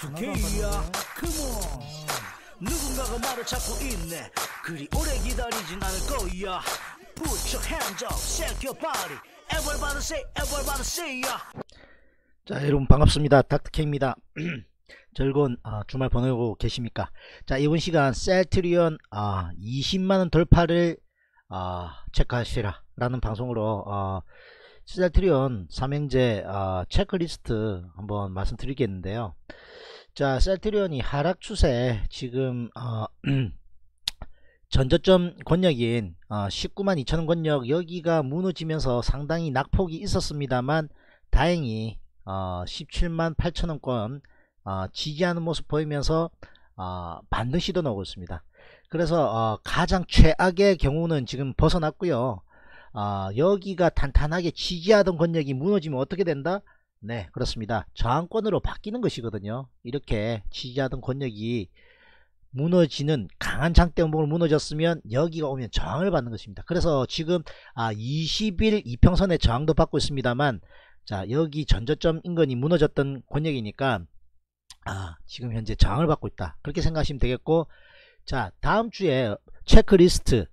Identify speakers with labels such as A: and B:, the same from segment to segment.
A: 좋게야 그 컴온 누군가가 말을 찾고 있네 그리 오래 기다리진 않을 거야 Put your hands up, shake your body Everybody say, everybody say y a 자 여러분 반갑습니다 닥터케입니다 즐거운 아, 주말 보내고 계십니까 자 이번 시간 셀트리온 아, 20만원 돌파를 아, 체크하시라 라는 방송으로 아, 셀트리온 삼행제 아, 체크리스트 한번 말씀드리겠는데요 자 셀트리온이 하락 추세 지금 어, 전저점 권역인 어, 19만 2천원 권역 여기가 무너지면서 상당히 낙폭이 있었습니다만 다행히 어, 17만 8천원권 어, 지지하는 모습 보이면서 어, 반등 시도 나오고 있습니다. 그래서 어, 가장 최악의 경우는 지금 벗어났고요. 어, 여기가 탄탄하게 지지하던 권역이 무너지면 어떻게 된다? 네 그렇습니다 저항권으로 바뀌는 것이거든요 이렇게 지지하던 권력이 무너지는 강한 장대음봉을 무너졌으면 여기가 오면 저항을 받는 것입니다 그래서 지금 아 20일 이평선에 저항도 받고 있습니다만 자 여기 전저점 인근이 무너졌던 권력이니까 아 지금 현재 저항을 받고 있다 그렇게 생각하시면 되겠고 자 다음 주에 체크리스트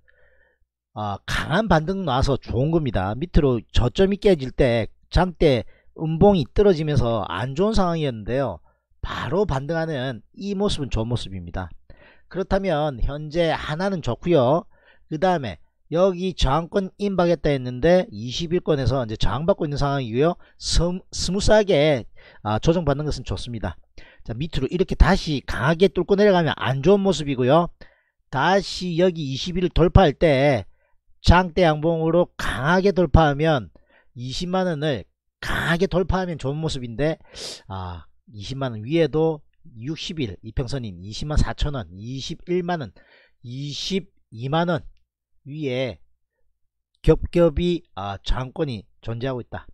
A: 아, 강한 반등 나와서 좋은 겁니다 밑으로 저점이 깨질 때 장대 음봉이 떨어지면서 안 좋은 상황이었는데요. 바로 반등하는 이 모습은 좋은 모습입니다. 그렇다면 현재 하나는 좋고요. 그 다음에 여기 저항권 임박했다 했는데 21권에서 이제 저항받고 있는 상황이고요. 스무, 스무스하게 아, 조정받는 것은 좋습니다. 자 밑으로 이렇게 다시 강하게 뚫고 내려가면 안 좋은 모습이고요. 다시 여기 21을 돌파할 때 장대 양봉으로 강하게 돌파하면 20만원을 강하게 돌파하면 좋은 모습인데 아 20만원 위에도 60일 이평선인 20만 4천원 21만원 22만원 위에 겹겹이 아, 장권이 존재하고 있다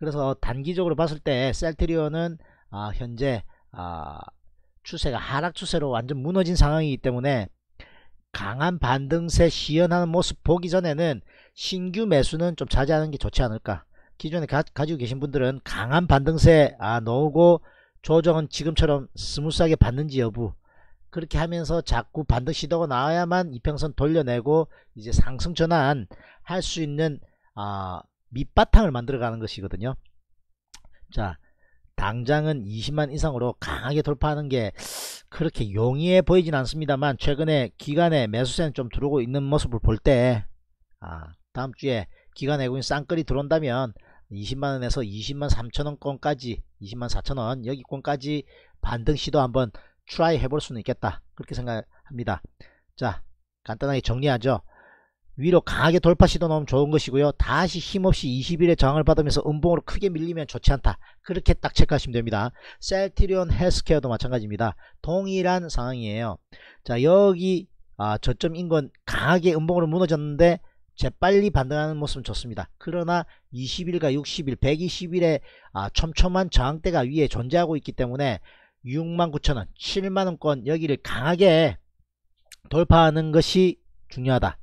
A: 그래서 단기적으로 봤을 때 셀트리온은 아, 현재 아, 추세가 하락 추세로 완전 무너진 상황이기 때문에 강한 반등세 시연하는 모습 보기 전에는 신규 매수는 좀 자제하는 게 좋지 않을까 기존에 가, 지고 계신 분들은 강한 반등세 아놓고 조정은 지금처럼 스무스하게 받는지 여부 그렇게 하면서 자꾸 반등 시도가 나와야만 이평선 돌려내고 이제 상승 전환 할 수 있는 아, 밑바탕을 만들어가는 것이거든요. 자 당장은 20만 이상으로 강하게 돌파하는 게 그렇게 용이해 보이진 않습니다만 최근에 기간에 매수세는 좀 들어오고 있는 모습을 볼 때 아, 다음 주에 기관 외국인 쌍끌이 들어온다면 20만원에서 20만 3천원권까지 20만 4천원 여기권까지 반등 시도 한번 트라이 해볼 수는 있겠다 그렇게 생각합니다 자 간단하게 정리하죠 위로 강하게 돌파 시도 나오면 좋은 것이고요 다시 힘없이 20일에 저항을 받으면서 음봉으로 크게 밀리면 좋지 않다 그렇게 딱 체크하시면 됩니다 셀트리온 헬스케어도 마찬가지입니다 동일한 상황이에요 자 여기 아, 저점 인건 강하게 음봉으로 무너졌는데 재빨리 반등하는 모습은 좋습니다. 그러나 20일과 60일, 120일에 아, 촘촘한 저항대가 위에 존재하고 있기 때문에 6 9 0 0 0원 7만원권 여기를 강하게 돌파하는 것이 중요하다.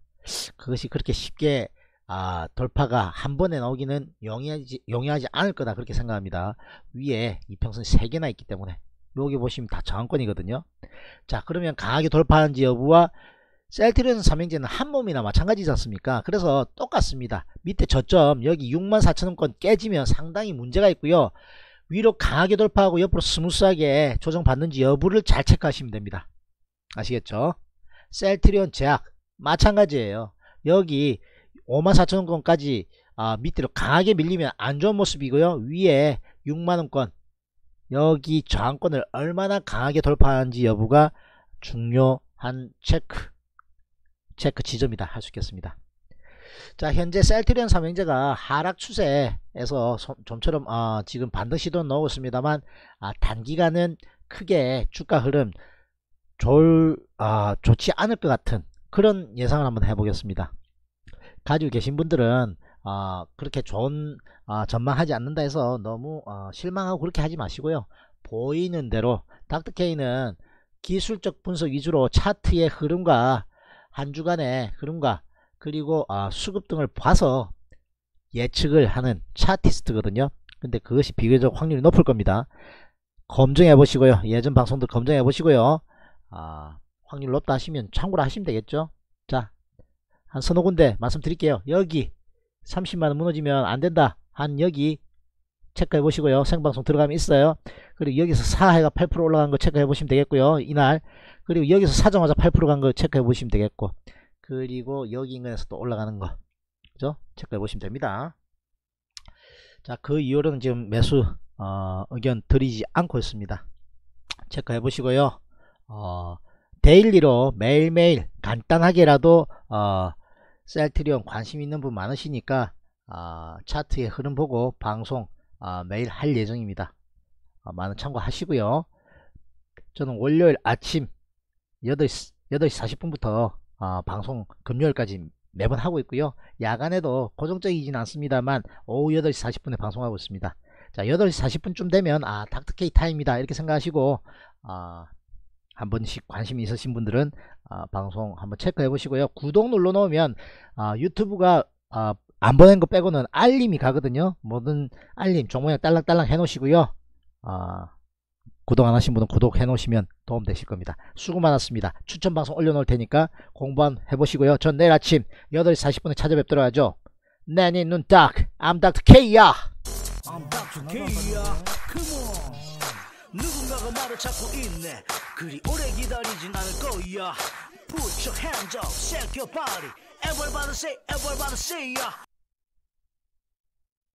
A: 그것이 그렇게 쉽게 아, 돌파가 한 번에 나오기는 용이하지, 용이하지 않을 거다 그렇게 생각합니다. 위에 이평선 3개나 있기 때문에 여기 보시면 다 저항권이거든요. 자 그러면 강하게 돌파하는지 여부와 셀트리온 삼행제는 한 몸이나 마찬가지지 않습니까 그래서 똑같습니다 밑에 저점 여기 64,000원권 깨지면 상당히 문제가 있고요 위로 강하게 돌파하고 옆으로 스무스하게 조정받는지 여부를 잘 체크하시면 됩니다 아시겠죠 셀트리온 제약 마찬가지예요 여기 54,000원권까지 아, 밑으로 강하게 밀리면 안 좋은 모습이고요 위에 6만원권 여기 저항권을 얼마나 강하게 돌파하는지 여부가 중요한 체크 체크 지점이다 할 수 있겠습니다. 자 현재 셀트리온 삼형제가 하락 추세에서 좀처럼 어, 지금 반드 시도 나오고 있습니다만 아, 단기간은 크게 주가 흐름 좋을, 아, 좋지 않을 것 같은 그런 예상을 한번 해보겠습니다. 가지고 계신 분들은 아, 그렇게 좋은 아, 전망하지 않는다 해서 너무 아, 실망하고 그렇게 하지 마시고요. 보이는 대로 닥터케이는 기술적 분석 위주로 차트의 흐름과 한 주간의 흐름과 그리고 아, 수급 등을 봐서 예측을 하는 차티스트거든요. 근데 그것이 비교적 확률이 높을 겁니다. 검증해 보시고요. 예전 방송도 검증해 보시고요. 아, 확률 높다 하시면 참고를 하시면 되겠죠. 자, 한 서너 군데 말씀드릴게요. 여기 30만원 무너지면 안된다. 한 여기 체크해 보시고요. 생방송 들어가면 있어요. 그리고 여기서 4회가 8% 올라간 거 체크해 보시면 되겠고요. 이날 그리고 여기서 사자마자 8%간 거 체크해 보시면 되겠고 그리고 여기 인근에서 또 올라가는 거 그죠? 체크해 보시면 됩니다. 자 그 이후로는 지금 매수 어, 의견 드리지 않고 있습니다. 체크해 보시고요. 어, 데일리로 매일매일 간단하게라도 어, 셀트리온 관심 있는 분 많으시니까 어, 아, 차트의 흐름 보고 방송 아, 매일 할 예정입니다. 아, 많은 참고하시고요. 저는 월요일 아침 8시, 8시 40분부터 아, 방송 금요일까지 매번 하고 있고요. 야간에도 고정적이진 않습니다만 오후 8시 40분에 방송하고 있습니다. 자 8시 40분쯤 되면 아 닥터케이 타임이다 이렇게 생각하시고 아, 한 번씩 관심이 있으신 분들은 아, 방송 한번 체크해 보시고요. 구독 눌러 놓으면 아, 유튜브가 아, 안 보낸 거 빼고는 알림이 가거든요. 모든 알림 종목에 딸랑딸랑 해놓으시고요. 아, 구독 안 하신 분은 구독해 놓으시면 도움 되실 겁니다. 수고 많았습니다. 추천 방송 올려놓을 테니까 공부 한 해보시고요. 전 내일 아침 8시 40분에 찾아뵙도록 하죠. 내니 눈딱 I'm Dr. K야 I'm Dr. K야 Come on 누군가가 말을 찾고 있네 그리 오래 기다리진 않을 거야 Put your hands up, shake your body Everybody say, everybody say, yeah